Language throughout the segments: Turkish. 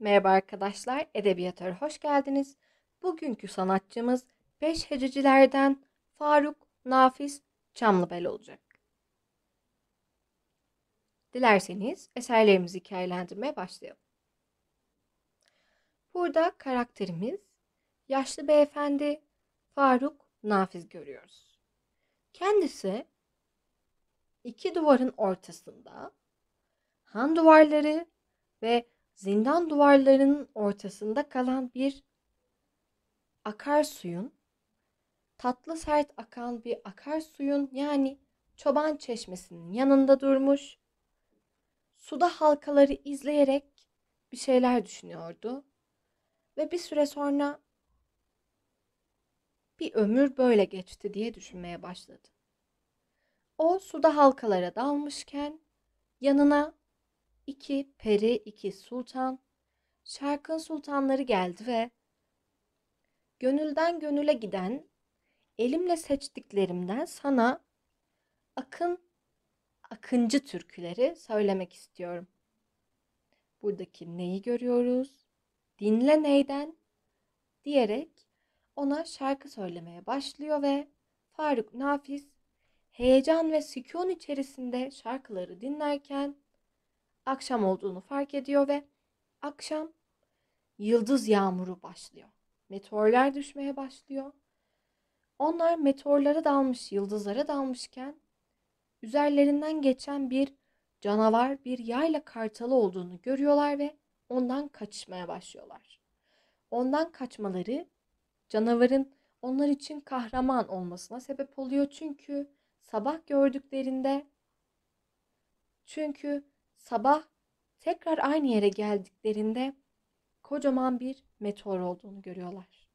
Merhaba arkadaşlar, Edebiyatör'e hoş geldiniz. Bugünkü sanatçımız beş hececilerden Faruk Nafiz Çamlıbel olacak. Dilerseniz eserlerimizi hikayelendirmeye başlayalım. Burada karakterimiz yaşlı beyefendi Faruk Nafiz görüyoruz. Kendisi iki duvarın ortasında han duvarları ve zindan duvarlarının ortasında kalan bir akarsuyun, tatlı sert akan bir akarsuyun yani çoban çeşmesinin yanında durmuş. Suda halkaları izleyerek bir şeyler düşünüyordu. Ve bir süre sonra bir ömür böyle geçti diye düşünmeye başladı. O suda halkalara dalmışken yanına iki peri, iki sultan, şarkın sultanları geldi ve gönülden gönüle giden elimle seçtiklerimden sana akın akıncı türküleri söylemek istiyorum. Buradaki neyi görüyoruz? Dinle neyden? diyerek ona şarkı söylemeye başlıyor ve Faruk Nafiz heyecan ve sükun içerisinde şarkıları dinlerken akşam olduğunu fark ediyor ve akşam yıldız yağmuru başlıyor. Meteorlar düşmeye başlıyor. Onlar meteorlara dalmış, yıldızlara dalmışken üzerlerinden geçen bir canavar, bir yayla kartalı olduğunu görüyorlar ve ondan kaçmaya başlıyorlar. Ondan kaçmaları canavarın onlar için kahraman olmasına sebep oluyor çünkü sabah gördüklerinde çünkü Sabah tekrar aynı yere geldiklerinde kocaman bir meteor olduğunu görüyorlar.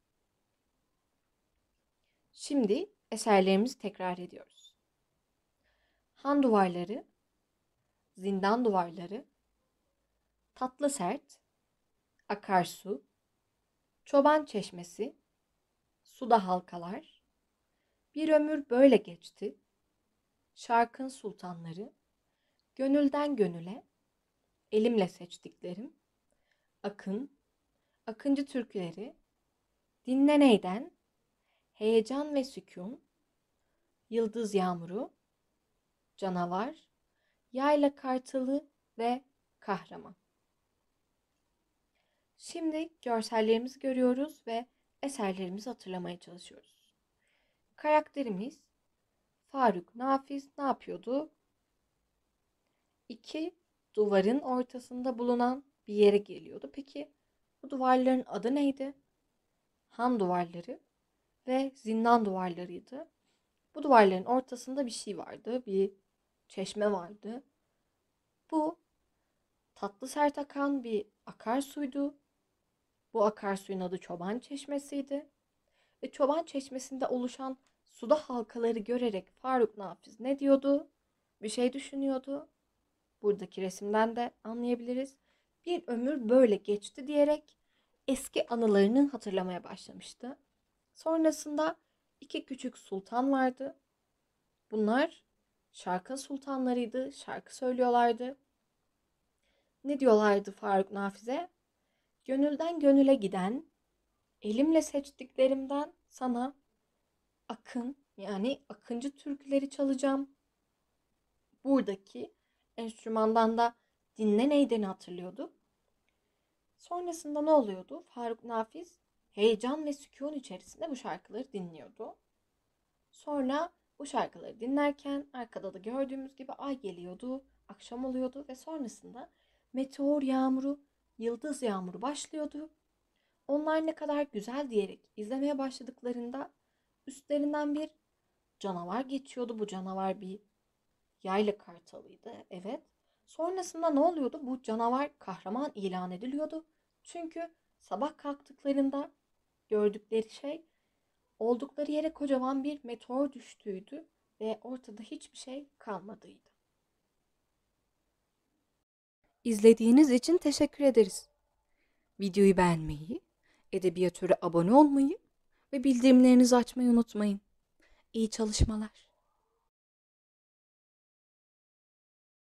Şimdi eserlerimizi tekrar ediyoruz. Han duvarları, zindan duvarları, tatlı sert, akarsu, çoban çeşmesi, suda halkalar, bir ömür böyle geçti, şarkın sultanları, Gönülden gönüle, elimle seçtiklerim, akın, akıncı türküleri, dinleneyden, heyecan ve sükun, yıldız yağmuru, canavar, yayla kartalı ve kahraman. Şimdi görsellerimizi görüyoruz ve eserlerimizi hatırlamaya çalışıyoruz. Karakterimiz Faruk Nafiz ne yapıyordu? iki duvarın ortasında bulunan bir yere geliyordu. Peki bu duvarların adı neydi? Han duvarları ve zindan duvarlarıydı. Bu duvarların ortasında bir şey vardı. Bir çeşme vardı. Bu tatlı sert akan bir akarsuydu. Bu akarsuyun adı Çoban Çeşmesi'ydi. Ve Çoban Çeşmesi'nde oluşan suda halkaları görerek Faruk Nafiz ne diyordu? Bir şey düşünüyordu buradaki resimden de anlayabiliriz. Bir ömür böyle geçti diyerek eski anılarını hatırlamaya başlamıştı. Sonrasında iki küçük sultan vardı. Bunlar şarkı sultanlarıydı, şarkı söylüyorlardı. Ne diyorlardı Faruk Nafize? Gönülden gönüle giden, elimle seçtiklerimden sana akın yani akıncı türküleri çalacağım. Buradaki enstrümandan da dinle neyden'i hatırlıyordu. Sonrasında ne oluyordu? Faruk Nafiz heyecan ve sükun içerisinde bu şarkıları dinliyordu. Sonra bu şarkıları dinlerken arkada da gördüğümüz gibi ay geliyordu, akşam oluyordu ve sonrasında meteor yağmuru, yıldız yağmuru başlıyordu. Onlar ne kadar güzel diyerek izlemeye başladıklarında üstlerinden bir canavar geçiyordu. Bu canavar bir yayla kartalıydı. Evet. Sonrasında ne oluyordu? Bu canavar kahraman ilan ediliyordu. Çünkü sabah kalktıklarında gördükleri şey oldukları yere kocaman bir meteor düştüğüydü ve ortada hiçbir şey kalmadıydı. İzlediğiniz için teşekkür ederiz. Videoyu beğenmeyi, edebiyatörü abone olmayı ve bildirimlerinizi açmayı unutmayın. İyi çalışmalar.